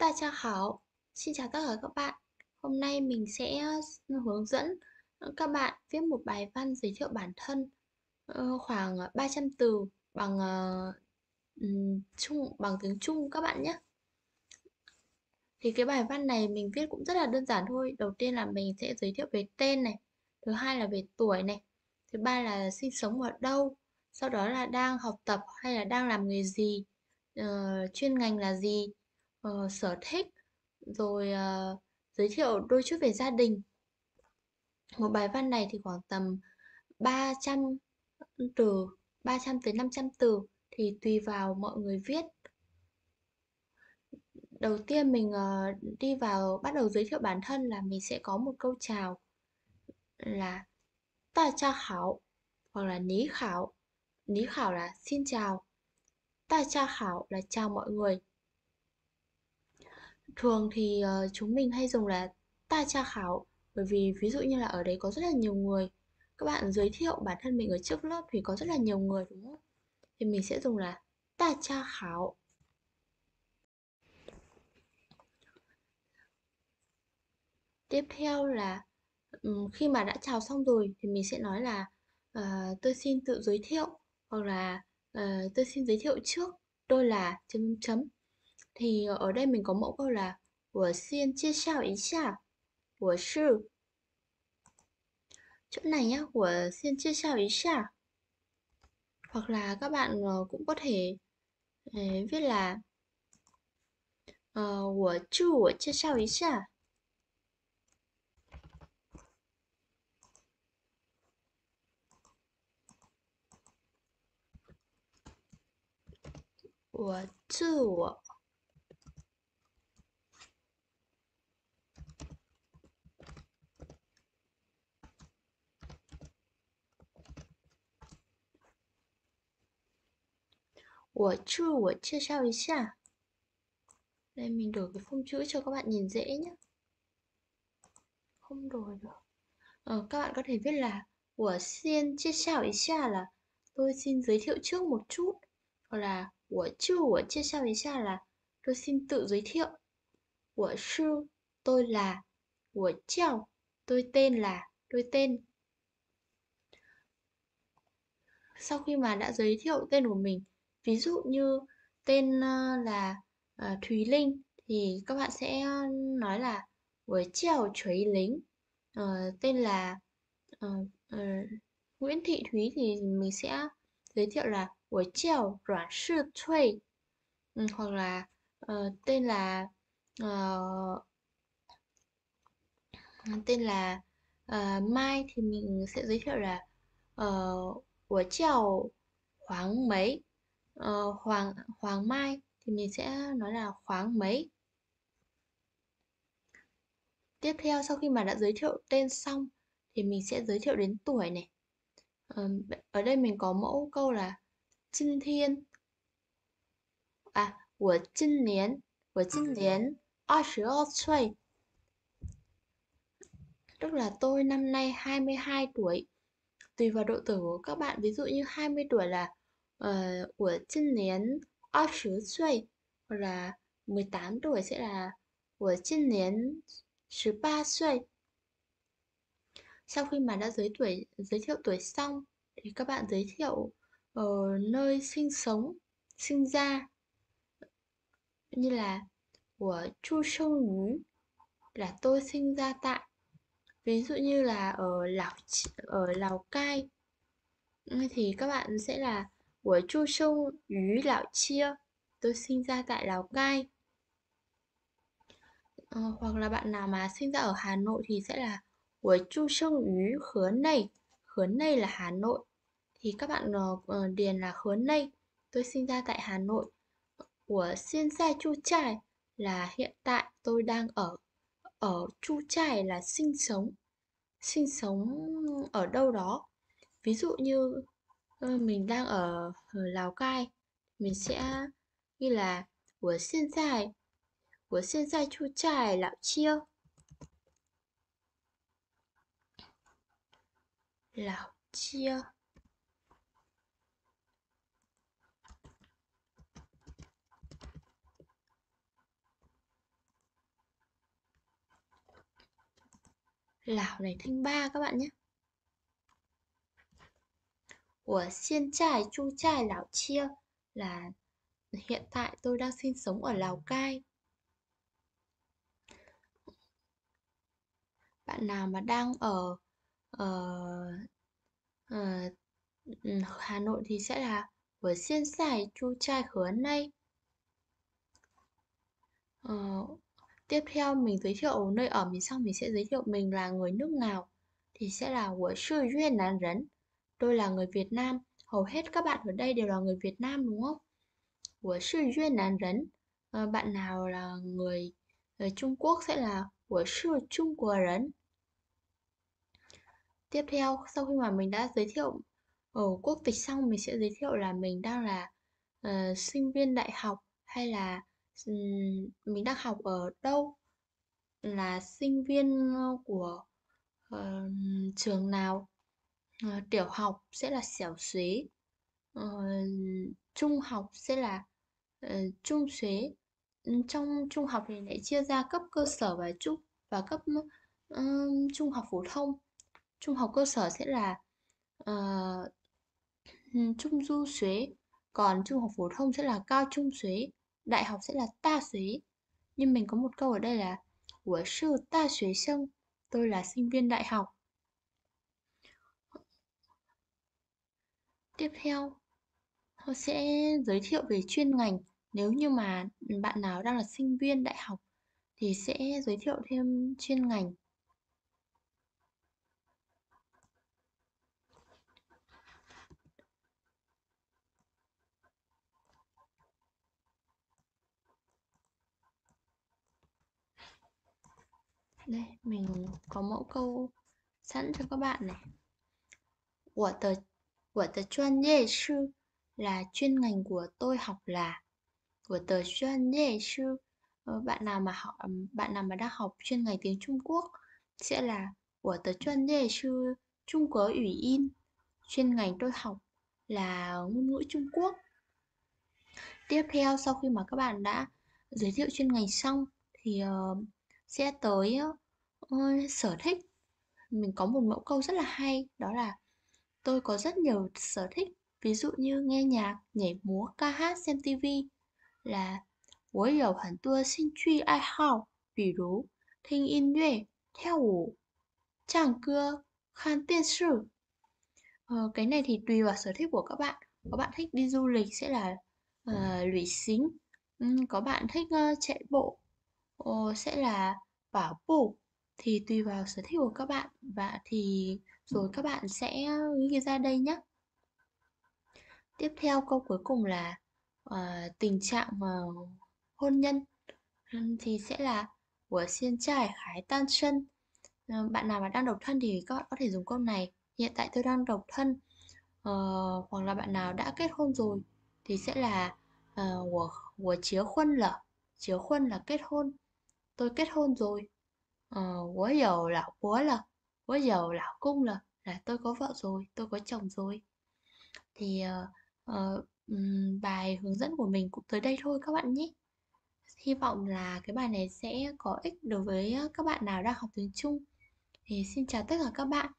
Ta chào hảo, xin chào tất cả các bạn. Hôm nay mình sẽ ừ, hướng dẫn ừ, các bạn viết một bài văn giới thiệu bản thân ừ, khoảng 300 ờ, từ bằng ờ, chung bằng tiếng Trung các bạn nhé. Thì cái bài văn này mình viết cũng rất là đơn giản thôi. Đầu tiên là mình sẽ giới thiệu về tên này, thứ hai là về tuổi này, thứ ba là sinh sống ở đâu, sau đó là đang học tập hay là đang làm nghề gì, ờ, chuyên ngành là gì ờ, sở thích rồi ờ, giới thiệu đôi chút về gia đình một bài văn này thì khoảng tầm 300 từ 300 tới 500 từ thì tùy vào mọi người viết đầu tiên mình uh, đi vào bắt đầu giới thiệu bản thân là mình sẽ có một câu chào là ta cha khảo hoặc là ní khảo ní khảo là xin chào ta cha khảo là chào mọi người thường thì uh, chúng mình hay dùng là ta tra khảo bởi vì ví dụ như là ở đấy có rất là nhiều người các bạn giới thiệu bản thân mình ở trước lớp thì có rất là nhiều người đúng không thì mình sẽ dùng là ta tra khảo tiếp theo là um, khi mà đã chào xong rồi thì mình sẽ nói là uh, tôi xin tự giới thiệu hoặc là uh, tôi xin giới thiệu trước tôi là chấm chấm thì ờ, ở đây mình có mẫu câu là của xuyên chia sẻ ý xả chỗ này nhá của xuyên chia sẻ hoặc là các bạn ờ, cũng có thể ờ, viết là của chu của chia sẻ ý xả của true của chia sao 一下 à? đây mình đổi cái phông chữ cho các bạn nhìn dễ nhé không đổi được ờ, các bạn có thể viết là của xin chia sao ý xa à là tôi xin giới thiệu trước một chút hoặc là của chư của chia sao ý xa à là tôi xin tự giới thiệu của sư tôi là của treo tôi tên là tôi tên sau khi mà đã giới thiệu tên của mình ví dụ như tên ờ, là ờ, Thúy Linh thì các bạn sẽ ờ, nói là với chào Thúy Lính tên là Nguyễn Thị Thúy thì mình sẽ giới thiệu là của chào Đoạn Sư Thuê ừ, hoặc là uh, tên là uh, tên là uh, Mai thì mình sẽ giới thiệu là của uh, chào Hoàng Mấy uh, hoàng hoàng mai thì mình sẽ nói là khoáng mấy tiếp theo sau khi mà đã giới thiệu tên xong thì mình sẽ giới thiệu đến tuổi này ờ, ở đây mình có mẫu câu là chinh thiên à của chinh Liên, của chinh Liên 22 tuổi tức là tôi năm nay 22 tuổi tùy vào độ tuổi của các bạn ví dụ như 20 tuổi là uh, mười tám tuổi sẽ là của 今年 Sau khi mà đã giới tuổi giới thiệu tuổi xong thì các bạn giới thiệu ở nơi sinh sống, sinh ra như là của Chu Sông Yu là tôi sinh ra tại ví dụ như là ở Lào ở Lào Cai thì các bạn sẽ là của Chu Sông Yu Lão Chia. Tôi sinh ra tại Lào Cai. Ờ, hoặc là bạn nào mà sinh ra ở Hà Nội thì sẽ là của Chu Sông Yu Khứa Này. Khứa Này là Hà Nội. Thì các bạn uh, điền là Khứa Này. Tôi sinh ra tại Hà Nội. Của Xiên Gia Chu Trại là hiện tại tôi đang ở ở Chu Trại là sinh sống sinh sống ở đâu đó ví dụ như Ờ, mình đang ở Lào Cai mình sẽ ghi là của hiện tại của hiện tại chu trải lão chiêu lão chiêu lão này thanh ba các bạn nhé của Xiên Trải Chu Trải Lào Chia là hiện tại tôi đang sinh sống ở Lào Cai. Bạn nào mà đang ở uh, uh, Hà Nội thì sẽ là của Xiên Trải Chu Trải Khứa Nay. Uh, ờ, tiếp theo mình giới thiệu nơi ở mình xong mình sẽ giới thiệu mình là người nước nào thì sẽ là của sư duyên nán rấn Tôi là người Việt Nam, hầu hết các bạn ở đây đều là người Việt Nam đúng không? Của sư duyên Nam rấn. Ờ, bạn nào là người, người Trung Quốc sẽ là của sư Trung Quốc rấn. Tiếp theo, sau khi mà mình đã giới thiệu ở quốc tịch xong, mình sẽ giới thiệu là mình đang là uh, sinh viên đại học hay là um, mình đang học ở đâu, là sinh viên ờ, của uh, trường nào Ờ, tiểu học sẽ là xẻo xế, uh, ờ, trung học sẽ là uh, trung xế, ừ, trong trung học thì lại chia ra cấp cơ sở và trung và cấp um, trung học phổ thông trung học cơ sở sẽ là uh, trung du xế, còn trung học phổ thông sẽ là cao trung xế, đại học sẽ là ta xế, nhưng mình có một câu ở đây là của sư ta xế sông tôi là sinh viên đại học tiếp theo tôi sẽ giới thiệu về chuyên ngành nếu như mà bạn nào đang là sinh viên đại học thì sẽ giới thiệu thêm chuyên ngành đây mình có mẫu câu sẵn cho các bạn này của tờ 我的专业是 là chuyên ngành của tôi học là của tờ sư ờ, bạn nào mà học bạn nào mà đang học chuyên ngành tiếng Trung Quốc sẽ là của tờ chuyên đề sư Trung Quốc ủy in chuyên ngành tôi học là ngôn ngữ Trung Quốc tiếp theo sau khi mà các bạn đã giới thiệu chuyên ngành xong thì uh, sẽ tới uh, sở thích mình có một mẫu câu rất là hay đó là Tôi có rất nhiều sở thích, ví dụ như nghe nhạc, nhảy múa, ca hát, xem TV là 我有很多兴趣爱好，比如听音乐、跳舞、唱歌、看电视。Ờ, cái này thì tùy vào sở thích của các bạn. Có bạn thích đi du lịch sẽ là uh, ờ, lùi xính. Ừ, có bạn thích uh, chạy bộ uh, sẽ là bảo bộ thì tùy vào sở thích của các bạn và thì rồi các bạn sẽ ghi ra đây nhé tiếp theo câu cuối cùng là uh, tình trạng uh, hôn nhân thì sẽ là của xiên trải khái tan chân uh, ờ, bạn nào mà đang độc thân thì các bạn có thể dùng câu này hiện tại tôi đang độc thân uh, hoặc là bạn nào đã kết hôn rồi thì sẽ là uh, của của chiếu khuân lở chiếu khuân là kết hôn tôi kết hôn rồi ờ, quá giàu lão quá là quá giàu lão cung là là tôi có vợ rồi tôi có chồng rồi thì uh, uh, bài hướng dẫn của mình cũng tới đây thôi các bạn nhé hy vọng là cái bài này sẽ có ích đối với ờ, các bạn nào đang học tiếng Trung thì xin chào tất cả các bạn